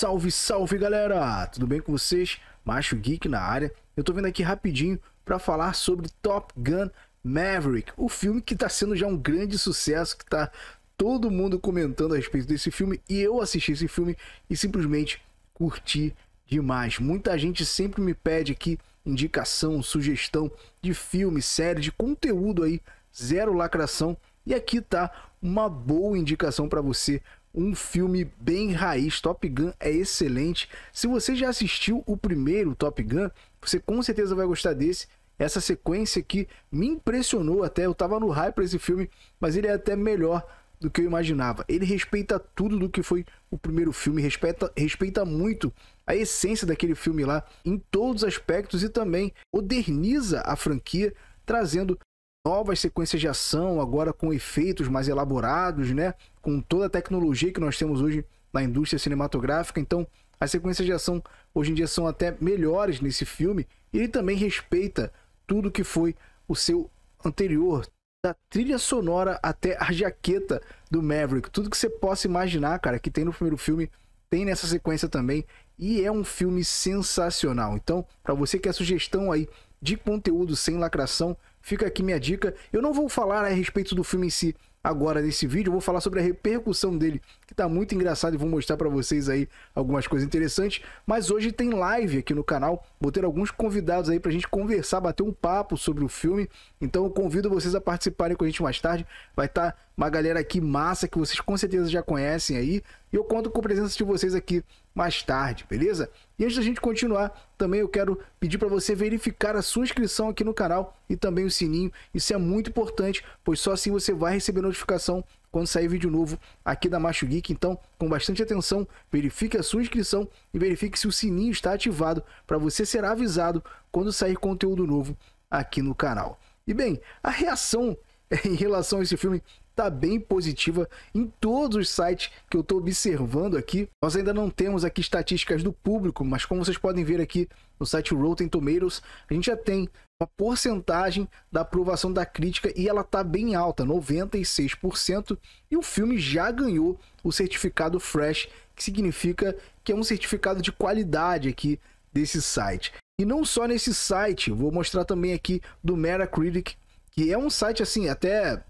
Salve, salve galera! Tudo bem com vocês? Macho Geek na área. Eu tô vindo aqui rapidinho para falar sobre Top Gun Maverick, o filme que tá sendo já um grande sucesso, que tá todo mundo comentando a respeito desse filme e eu assisti esse filme e simplesmente curti demais. Muita gente sempre me pede aqui indicação, sugestão de filme, série, de conteúdo aí, zero lacração. E aqui tá uma boa indicação para você um filme bem raiz. Top Gun é excelente. Se você já assistiu o primeiro Top Gun, você com certeza vai gostar desse. Essa sequência que me impressionou até. Eu tava no hype pra esse filme, mas ele é até melhor do que eu imaginava. Ele respeita tudo do que foi o primeiro filme, respeita, respeita muito a essência daquele filme lá em todos os aspectos e também moderniza a franquia, trazendo novas sequências de ação, agora com efeitos mais elaborados, né? Com toda a tecnologia que nós temos hoje na indústria cinematográfica. Então, as sequências de ação hoje em dia são até melhores nesse filme. ele também respeita tudo que foi o seu anterior, da trilha sonora até a jaqueta do Maverick. Tudo que você possa imaginar, cara, que tem no primeiro filme, tem nessa sequência também. E é um filme sensacional. Então, para você que é sugestão aí de conteúdo sem lacração, fica aqui minha dica. Eu não vou falar a respeito do filme em si agora nesse vídeo, eu vou falar sobre a repercussão dele, que tá muito engraçado e vou mostrar para vocês aí algumas coisas interessantes, mas hoje tem live aqui no canal, vou ter alguns convidados aí pra gente conversar, bater um papo sobre o filme, então eu convido vocês a participarem com a gente mais tarde, vai estar tá uma galera aqui massa que vocês com certeza já conhecem aí, e eu conto com a presença de vocês aqui mais tarde, beleza? E antes da gente continuar, também eu quero pedir para você verificar a sua inscrição aqui no canal e também o sininho. Isso é muito importante, pois só assim você vai receber notificação quando sair vídeo novo aqui da Macho Geek. Então, com bastante atenção, verifique a sua inscrição e verifique se o sininho está ativado para você ser avisado quando sair conteúdo novo aqui no canal. E bem, a reação em relação a esse filme tá bem positiva em todos os sites que eu estou observando aqui. Nós ainda não temos aqui estatísticas do público, mas como vocês podem ver aqui no site Rotten Tomatoes, a gente já tem uma porcentagem da aprovação da crítica e ela tá bem alta, 96%, e o filme já ganhou o certificado Fresh, que significa que é um certificado de qualidade aqui desse site. E não só nesse site, vou mostrar também aqui do Metacritic, que é um site assim, até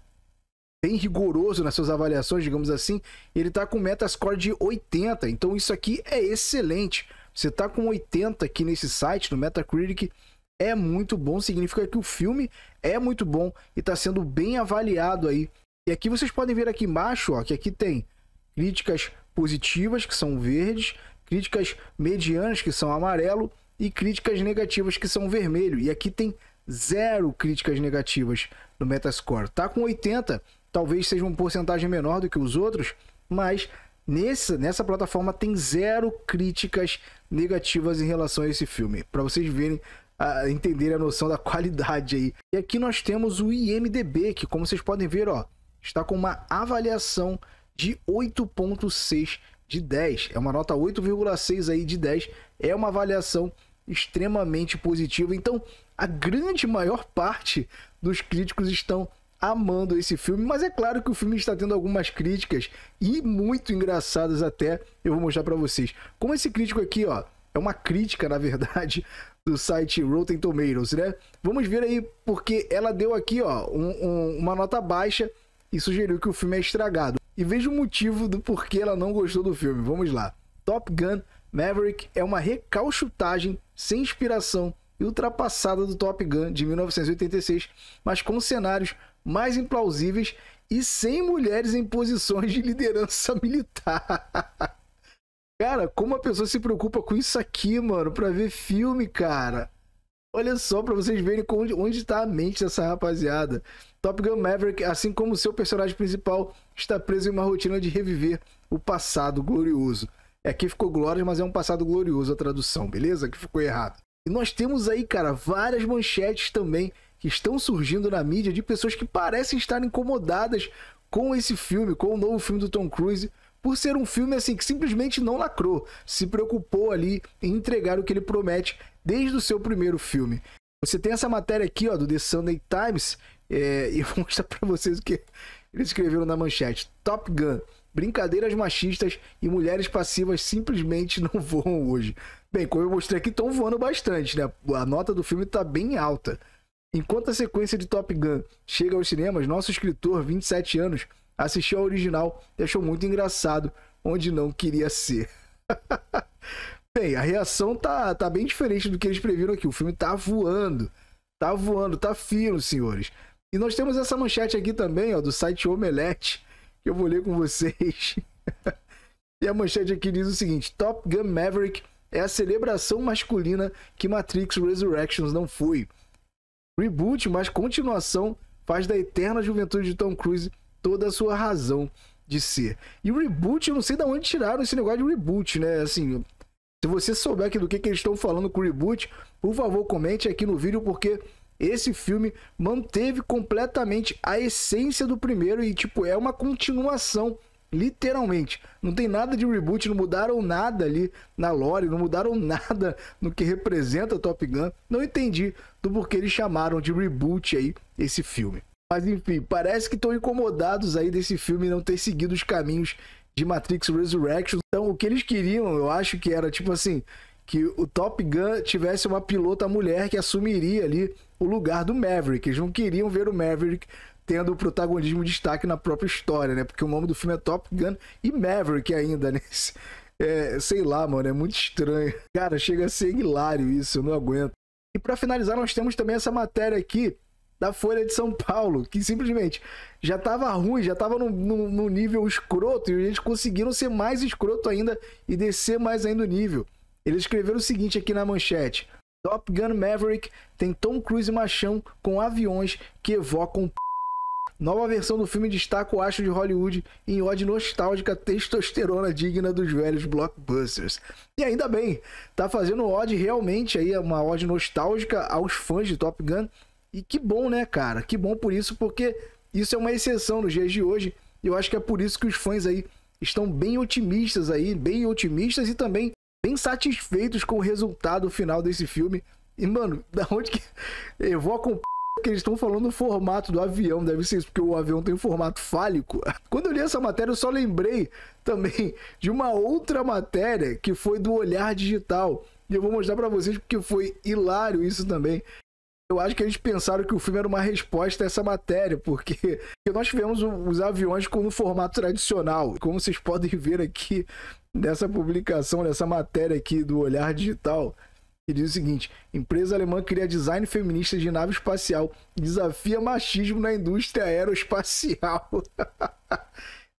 bem rigoroso nas suas avaliações, digamos assim, ele está com Metascore de 80. Então isso aqui é excelente. Você está com 80 aqui nesse site, no Metacritic, é muito bom, significa que o filme é muito bom e está sendo bem avaliado aí. E aqui vocês podem ver aqui embaixo, ó, que aqui tem críticas positivas, que são verdes, críticas medianas, que são amarelo, e críticas negativas, que são vermelho. E aqui tem zero críticas negativas no Metascore. Tá com 80, talvez seja uma porcentagem menor do que os outros, mas nessa, nessa plataforma tem zero críticas negativas em relação a esse filme, para vocês verem a entender a noção da qualidade aí. E aqui nós temos o IMDb, que como vocês podem ver, ó, está com uma avaliação de 8.6 de 10. É uma nota 8,6 aí de 10. É uma avaliação extremamente positiva. Então, a grande maior parte dos críticos estão amando esse filme, mas é claro que o filme está tendo algumas críticas e muito engraçadas até, eu vou mostrar para vocês. Como esse crítico aqui, ó, é uma crítica na verdade do site Rotten Tomatoes, né? Vamos ver aí porque ela deu aqui, ó, um, um, uma nota baixa e sugeriu que o filme é estragado. E veja o motivo do porquê ela não gostou do filme. Vamos lá. Top Gun Maverick é uma recalchutagem sem inspiração e ultrapassada do Top Gun de 1986, mas com cenários mais implausíveis e sem mulheres em posições de liderança militar. cara, como a pessoa se preocupa com isso aqui, mano, pra ver filme, cara. Olha só para vocês verem onde, onde tá a mente dessa rapaziada. Top Gun Maverick, assim como seu personagem principal, está preso em uma rotina de reviver o passado glorioso. É que ficou glórias, mas é um passado glorioso a tradução, beleza? Que ficou errado. E nós temos aí, cara, várias manchetes também que estão surgindo na mídia de pessoas que parecem estar incomodadas com esse filme, com o novo filme do Tom Cruise, por ser um filme assim que simplesmente não lacrou, se preocupou ali em entregar o que ele promete desde o seu primeiro filme. Você tem essa matéria aqui, ó, do The Sunday Times, é, e eu vou mostrar para vocês o que eles escreveram na manchete. Top Gun. Brincadeiras machistas e mulheres passivas simplesmente não voam hoje. Bem, como eu mostrei aqui, estão voando bastante, né? A nota do filme está bem alta. Enquanto a sequência de Top Gun chega aos cinemas, nosso escritor, 27 anos, assistiu ao original e achou muito engraçado, onde não queria ser. bem, a reação tá, tá bem diferente do que eles previram aqui. O filme tá voando. Tá voando, tá fino, senhores. E nós temos essa manchete aqui também, ó, do site Omelete, que eu vou ler com vocês. e a manchete aqui diz o seguinte: Top Gun Maverick é a celebração masculina que Matrix Resurrections não foi reboot, mas continuação, faz da eterna juventude de Tom Cruise toda a sua razão de ser. E o reboot, eu não sei de onde tiraram esse negócio de reboot, né? Assim, se você souber aqui do que, que eles estão falando com o reboot, por favor, comente aqui no vídeo, porque esse filme manteve completamente a essência do primeiro e, tipo, é uma continuação Literalmente. Não tem nada de reboot, não mudaram nada ali na lore, não mudaram nada no que representa Top Gun. Não entendi do porquê eles chamaram de reboot aí esse filme. Mas enfim, parece que estão incomodados aí desse filme não ter seguido os caminhos de Matrix Resurrection Então, o que eles queriam, eu acho que era tipo assim, que o Top Gun tivesse uma pilota mulher que assumiria ali o lugar do Maverick. Eles não queriam ver o Maverick tendo o protagonismo de destaque na própria história, né? Porque o nome do filme é Top Gun e Maverick ainda, né? É, sei lá, mano, é muito estranho. Cara, chega a ser hilário isso, eu não aguento. E para finalizar, nós temos também essa matéria aqui da Folha de São Paulo, que simplesmente já tava ruim, já tava num, nível escroto, e eles conseguiram ser mais escroto ainda e descer mais ainda o nível. Eles escreveram o seguinte aqui na manchete: Top Gun Maverick tem Tom Cruise e machão com aviões que evocam p... Nova versão do filme destaca o astro de Hollywood em ode nostálgica testosterona digna dos velhos blockbusters. E ainda bem, tá fazendo ode realmente aí, uma ode nostálgica aos fãs de Top Gun. E que bom, né, cara? Que bom por isso, porque isso é uma exceção nos dias de hoje. E eu acho que é por isso que os fãs aí estão bem otimistas aí, bem otimistas e também bem satisfeitos com o resultado final desse filme. E, mano, da onde que. Eu vou acompanhar que eles estão falando o formato do avião, deve ser isso, porque o avião tem um formato fálico. Quando eu li essa matéria, eu só lembrei também de uma outra matéria que foi do Olhar Digital. E eu vou mostrar para vocês porque foi hilário isso também. Eu acho que eles pensaram que o filme era uma resposta a essa matéria, porque nós tivemos os aviões com o formato tradicional. Como vocês podem ver aqui nessa publicação, nessa matéria aqui do Olhar Digital, e diz o seguinte: empresa alemã cria design feminista de nave espacial, desafia machismo na indústria aeroespacial.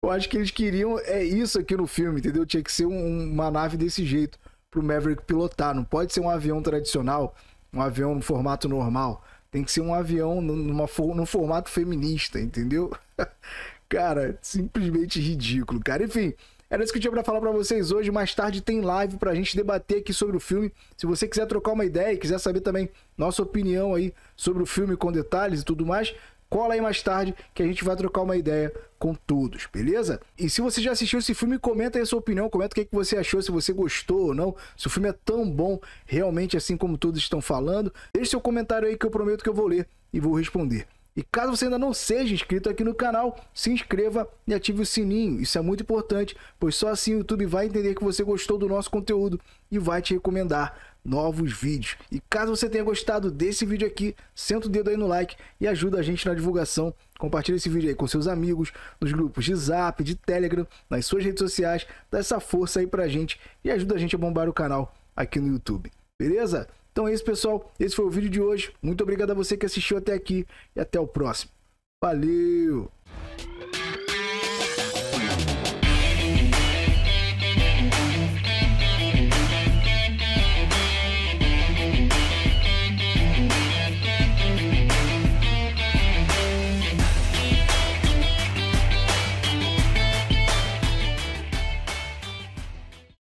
Eu acho que eles queriam é isso aqui no filme, entendeu? Tinha que ser um, uma nave desse jeito pro Maverick pilotar. Não pode ser um avião tradicional, um avião no formato normal. Tem que ser um avião numa, num formato feminista, entendeu? cara, simplesmente ridículo, cara. Enfim, era isso que eu tinha pra falar pra vocês hoje. Mais tarde tem live pra gente debater aqui sobre o filme. Se você quiser trocar uma ideia e quiser saber também nossa opinião aí sobre o filme com detalhes e tudo mais, cola aí mais tarde que a gente vai trocar uma ideia com todos, beleza? E se você já assistiu esse filme, comenta aí a sua opinião, comenta o que, é que você achou, se você gostou ou não, se o filme é tão bom realmente assim como todos estão falando. Deixe seu comentário aí que eu prometo que eu vou ler e vou responder. E caso você ainda não seja inscrito aqui no canal, se inscreva e ative o sininho. Isso é muito importante, pois só assim o YouTube vai entender que você gostou do nosso conteúdo e vai te recomendar novos vídeos. E caso você tenha gostado desse vídeo aqui, senta o dedo aí no like e ajuda a gente na divulgação. Compartilhe esse vídeo aí com seus amigos, nos grupos de Zap, de Telegram, nas suas redes sociais. Dá essa força aí pra gente e ajuda a gente a bombar o canal aqui no YouTube. Beleza? Então é isso, pessoal. Esse foi o vídeo de hoje. Muito obrigado a você que assistiu até aqui e até o próximo. Valeu!